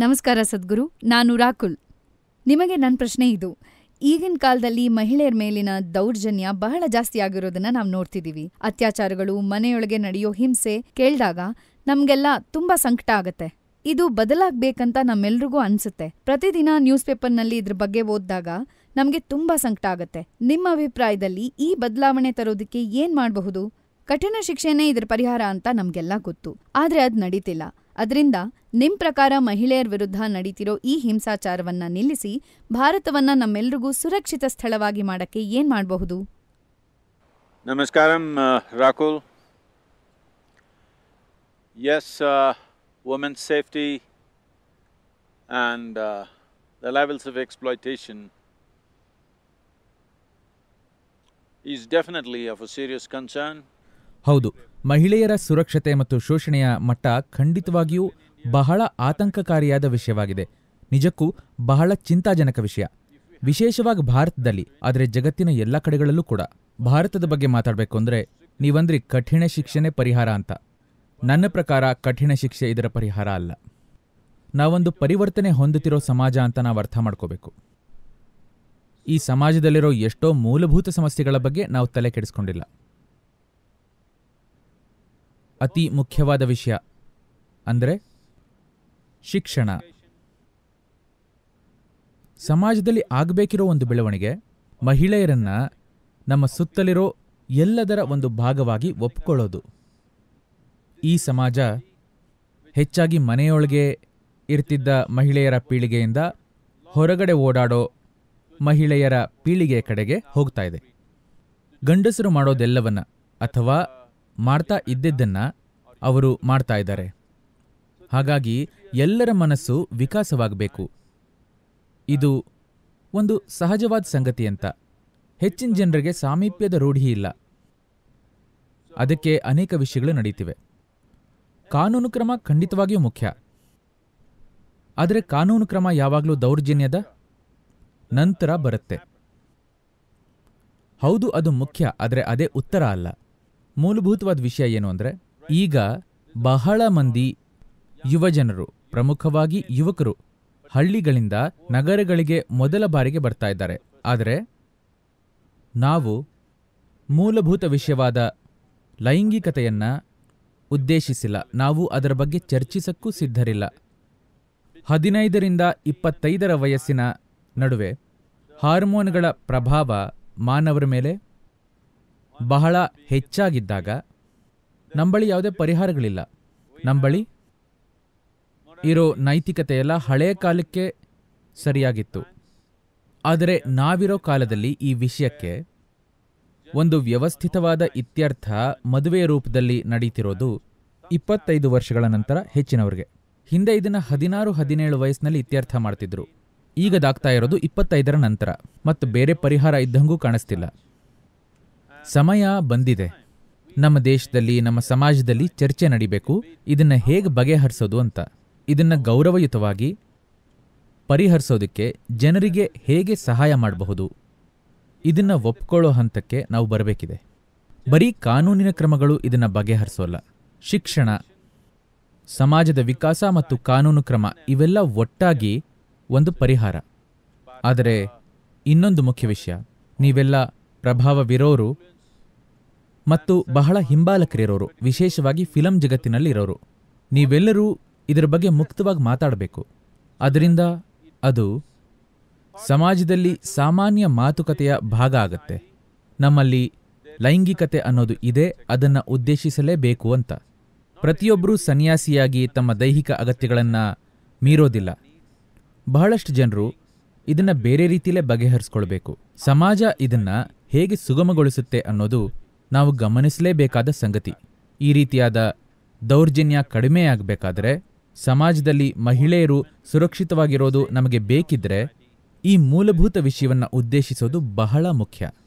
ನಮಸ್ಕಾರ ಸದ್ಗುರು, ನಾನು ರಾಕುಲ್. ನಿಮಗೆ ನನ್ನ ಪ್ರಶ್ನೆ ಇದು: ಈಗಿನ ಕಾಲದಲ್ಲಿ ಮಹಿಳೆಯರ ಮೇಲಿನ ದೌರ್ಜನ್ಯ ಬಹಳ ಜಾಸ್ತಿ ಆಗಿರೋದನ್ನ ನಾವು ನೋಡ್ತಿದೀವಿ, ಅತ್ಯಾಚಾರಗಳು, ಮನೆಯೊಳಗೆ ನಡೆಯೋ ಹಿಂಸೆ ಕೇಳ್ದಾಗ ನಮ್ಗೆಲ್ಲ ತುಂಬಾ ಸಂಕಟ ಆಗತ್ತೆ. ಇದು ಬದಲಾಗ್ಬೇಕಂತ ನಮ್ಮೆಲ್ರಿಗೂ ಅನ್ಸುತ್ತೆ ಪ್ರತಿದಿನ ನ್ಯೂಸ್ ಪೇಪರ್ನಲ್ಲಿ ಇದ್ರ ಬಗ್ಗೆ ಓದ್ದಾಗ ನಮ್ಗೆ ತುಂಬಾ ಸಂಕಟ ಆಗತ್ತೆ. ನಿಮ್ಮ ಅಭಿಪ್ರಾಯದಲ್ಲಿ ಈ ಬದಲಾವಣೆ ತರೋದಕ್ಕೆ ಏನ್ ಮಾಡಬಹುದು ಕಠಿಣ ಶಿಕ್ಷೆನೇ ಇದ್ರ ಪರಿಹಾರ ಅಂತ ನಮ್ಗೆಲ್ಲ ಗೊತ್ತು, ಆದ್ರೆ ಅದ್ ನಡೀತಿಲ್ಲ. ಅದ್ರಿಂದ ನಿಮ್ ಪ್ರಕಾರ ಮಹಿಳೆಯರ್ ವಿರುದ್ಧ ನಡೀತಿರೋ ಈ ಹಿಂಸಾಚಾರವನ್ನ ನಿಲ್ಲಿಸಿ ಭಾರತವನ್ನ ನಮ್ಮೆಲ್ರಿಗೂ ಸುರಕ್ಷಿತ ಸ್ಥಳವಾಗಿ ಮಾಡಕ್ಕೆ ಏನ್ ಮಾಡಬಹುದು ನಮಸ್ಕಾರಂ Rakul S women's safety and uh, the levels of exploitation is definitely a serious concern ಹೌದು ಮಹಿಳೆಯರ ಸುರಕ್ಷತೆ ಮತ್ತು ಶೋಷಣೆಯ ಮಟ್ಟ ಖಂಡಿತವಾಗಿಯೂ ಬಹಳ ಆತಂಕಕಾರಿಯಾದ ವಿಷಯವಾಗಿದೆ ನಿಜಕ್ಕೂ ಬಹಳ ಚಿಂತಾಜನಕ ವಿಷಯ ವಿಶೇಷವಾಗಿ ಭಾರತದಲ್ಲಿ ಆದರೆ ಜಗತ್ತಿನ ಎಲ್ಲ ಕಡೆಗಳಲ್ಲೂ ಕೂಡ ಭಾರತದ ಬಗ್ಗೆ ಮಾತಾಡಬೇಕು ಅಂದರೆ ನೀವಂದ್ರಿ ಕಠಿಣ ಶಿಕ್ಷೆನೇ ಪರಿಹಾರ ಅಂತ ನನ್ನ ಪ್ರಕಾರ ಕಠಿಣ ಶಿಕ್ಷೆ ಇದರ ಪರಿಹಾರ ಅಲ್ಲ ನಾವೊಂದು ಪರಿವರ್ತನೆ ಹೊಂದುತ್ತಿರೋ ಸಮಾಜ ಅಂತ ನಾವು ಅರ್ಥ ಮಾಡ್ಕೋಬೇಕು ಈ ಸಮಾಜದಲ್ಲಿರೋ ಎಷ್ಟೋ ಮೂಲಭೂತ ಸಮಸ್ಯೆಗಳ ಬಗ್ಗೆ ನಾವು ತಲೆ ಕೆಡಿಸ್ಕೊಂಡಿಲ್ಲ ಅತಿ ಮುಖ್ಯವಾದ ವಿಷಯ ಅಂದರೆ ಶಿಕ್ಷಣ ಸಮಾಜದಲ್ಲಿ ಆಗಬೇಕಿರೋ ಒಂದು ಬೆಳವಣಿಗೆ ಮಹಿಳೆಯರನ್ನ ನಮ್ಮ ಸುತ್ತಲಿರೋ ಎಲ್ಲದರ ಒಂದು ಭಾಗವಾಗಿ ಒಪ್ಕೊಳ್ಳೋದು ಈ ಸಮಾಜ ಹೆಚ್ಚಾಗಿ ಮನೆಯೊಳಗೆ ಇರ್ತಿದ್ದ ಮಹಿಳೆಯರ ಪೀಳಿಗೆಯಿಂದ ಹೊರಗಡೆ ಓಡಾಡೋ ಮಹಿಳೆಯರ ಪೀಳಿಗೆಯ ಕಡೆಗೆ ಹೋಗ್ತಾ ಇದೆ ಗಂಡಸರು ಮಾಡೋದೆಲ್ಲವನ್ನ ಅಥವಾ ಮಾಡ್ತಾ ಇದ್ದದ್ದನ್ನು ಅವರು ಮಾಡ್ತಾ ಇದ್ದಾರೆ ಹಾಗಾಗಿ ಎಲ್ಲರ ಮನಸ್ಸು ವಿಕಾಸವಾಗಬೇಕು ಇದು ಒಂದು ಸಹಜವಾದ ಸಂಗತಿ ಅಂತ ಹೆಚ್ಚಿನ ಜನರಿಗೆ ಸಾಮೀಪ್ಯದ ರೂಢಿ ಇಲ್ಲ ಅದಕ್ಕೆ ಅನೇಕ ವಿಷಯಗಳು ನಡೀತಿವೆ ಕಾನೂನು ಕ್ರಮ ಖಂಡಿತವಾಗಿಯೂ ಮುಖ್ಯ ಆದರೆ ಕಾನೂನು ಕ್ರಮ ಯಾವಾಗಲೂ ದೌರ್ಜನ್ಯದ ನಂತರ ಬರುತ್ತೆ ಹೌದು ಅದು ಮುಖ್ಯ ಆದರೆ ಅದೇ ಉತ್ತರ ಅಲ್ಲ ಮೂಲಭೂತವಾದ ವಿಷಯ ಏನು ಅಂದರೆ ಈಗ ಬಹಳ ಮಂದಿ ಯುವಜನರು ಪ್ರಮುಖವಾಗಿ ಯುವಕರು ಹಳ್ಳಿಗಳಿಂದ ನಗರಗಳಿಗೆ ಮೊದಲ ಬಾರಿಗೆ ಬರ್ತಾ ಇದ್ದಾರೆ ಆದರೆ ನಾವು ಮೂಲಭೂತ ವಿಷಯವಾದ ಲೈಂಗಿಕತೆಯನ್ನು ಉದ್ದೇಶಿಸಿಲ್ಲ ನಾವು ಅದರ ಬಗ್ಗೆ ಚರ್ಚಿಸಕ್ಕೂ ಸಿದ್ಧರಿಲ್ಲ ಹದಿನೈದರಿಂದ ಇಪ್ಪತ್ತೈದರ ವಯಸ್ಸಿನ ನಡುವೆ ಹಾರ್ಮೋನ್ಗಳ ಪ್ರಭಾವ ಮಾನವರ ಮೇಲೆ ಬಹಳ ಹೆಚ್ಚಾಗಿದ್ದಾಗ ನಂಬಳಿ ಯಾವುದೇ ಪರಿಹಾರಗಳಿಲ್ಲ ನಂಬಳಿ ಇರೋ ನೈತಿಕತೆಯೆಲ್ಲ ಹಳೆಯ ಕಾಲಕ್ಕೆ ಸರಿಯಾಗಿತ್ತು ಆದರೆ ನಾವಿರೋ ಕಾಲದಲ್ಲಿ ಈ ವಿಷಯಕ್ಕೆ ಒಂದು ವ್ಯವಸ್ಥಿತವಾದ ಇತ್ಯರ್ಥ ಮದುವೆಯ ರೂಪದಲ್ಲಿ ನಡೀತಿರೋದು ಇಪ್ಪತ್ತೈದು ವರ್ಷಗಳ ನಂತರ ಹೆಚ್ಚಿನವರಿಗೆ ಹಿಂದೆ ಇದನ್ನು ಹದಿನಾರು ಹದಿನೇಳು ವಯಸ್ಸಿನಲ್ಲಿ ಇತ್ಯರ್ಥ ಮಾಡ್ತಿದ್ರು ಈಗದಾಗ್ತಾ ಇರೋದು ಇಪ್ಪತ್ತೈದರ ನಂತರ ಮತ್ತು ಬೇರೆ ಪರಿಹಾರ ಇದ್ದಂಗೂ ಕಾಣಿಸ್ತಿಲ್ಲ ಸಮಯ ಬಂದಿದೆ ನಮ್ಮ ದೇಶದಲ್ಲಿ ನಮ್ಮ ಸಮಾಜದಲ್ಲಿ ಚರ್ಚೆ ನಡೀಬೇಕು ಇದನ್ನು ಹೇಗೆ ಬಗೆಹರಿಸೋದು ಅಂತ ಇದನ್ನು ಗೌರವಯುತವಾಗಿ ಪರಿಹರಿಸೋದಕ್ಕೆ ಜನರಿಗೆ ಹೇಗೆ ಸಹಾಯ ಮಾಡಬಹುದು ಇದನ್ನು ಒಪ್ಕೊಳ್ಳೋ ಹಂತಕ್ಕೆ ನಾವು ಬರಬೇಕಿದೆ ಬರೀ ಕಾನೂನಿನ ಕ್ರಮಗಳು ಇದನ್ನು ಬಗೆಹರಿಸೋಲ್ಲ ಶಿಕ್ಷಣ ಸಮಾಜದ ವಿಕಾಸ ಮತ್ತು ಕಾನೂನು ಕ್ರಮ ಇವೆಲ್ಲ ಒಟ್ಟಾಗಿ ಒಂದು ಪರಿಹಾರ ಆದರೆ ಇನ್ನೊಂದು ಮುಖ್ಯ ವಿಷಯ ನೀವೆಲ್ಲ ಪ್ರಭಾವವಿರೋರು ಮತ್ತು ಬಹಳ ಹಿಂಬಾಲಕರಿರೋರು ವಿಶೇಷವಾಗಿ ಫಿಲಂ ಜಗತ್ತಿನಲ್ಲಿ ನೀವೆಲ್ಲರೂ ಇದರ ಬಗ್ಗೆ ಮುಕ್ತವಾಗಿ ಮಾತಾಡಬೇಕು ಅದರಿಂದ ಅದು ಸಮಾಜದಲ್ಲಿ ಸಾಮಾನ್ಯ ಮಾತುಕತೆಯ ಭಾಗ ಆಗತ್ತೆ ನಮ್ಮಲ್ಲಿ ಲೈಂಗಿಕತೆ ಅನ್ನೋದು ಇದೆ ಅದನ್ನು ಉದ್ದೇಶಿಸಲೇಬೇಕು ಅಂತ ಪ್ರತಿಯೊಬ್ಬರೂ ಸನ್ಯಾಸಿಯಾಗಿ ತಮ್ಮ ದೈಹಿಕ ಅಗತ್ಯಗಳನ್ನು ಮೀರೋದಿಲ್ಲ ಬಹಳಷ್ಟು ಜನರು ಇದನ್ನು ಬೇರೆ ರೀತಿಯಲ್ಲೇ ಬಗೆಹರಿಸ್ಕೊಳ್ಬೇಕು ಸಮಾಜ ಇದನ್ನು ಹೇಗೆ ಸುಗಮಗೊಳಿಸುತ್ತೆ ಅನ್ನೋದು ನಾವು ಗಮನಿಸಲೇಬೇಕಾದ ಸಂಗತಿ ಈ ರೀತಿಯಾದ ದೌರ್ಜನ್ಯ ಕಡಿಮೆಯಾಗಬೇಕಾದರೆ ಸಮಾಜದಲ್ಲಿ ಮಹಿಳೆಯರು ಸುರಕ್ಷಿತವಾಗಿರೋದು ನಮಗೆ ಬೇಕಿದ್ರೆ ಈ ಮೂಲಭೂತ ವಿಷಯವನ್ನು ಉದ್ದೇಶಿಸೋದು ಬಹಳ ಮುಖ್ಯ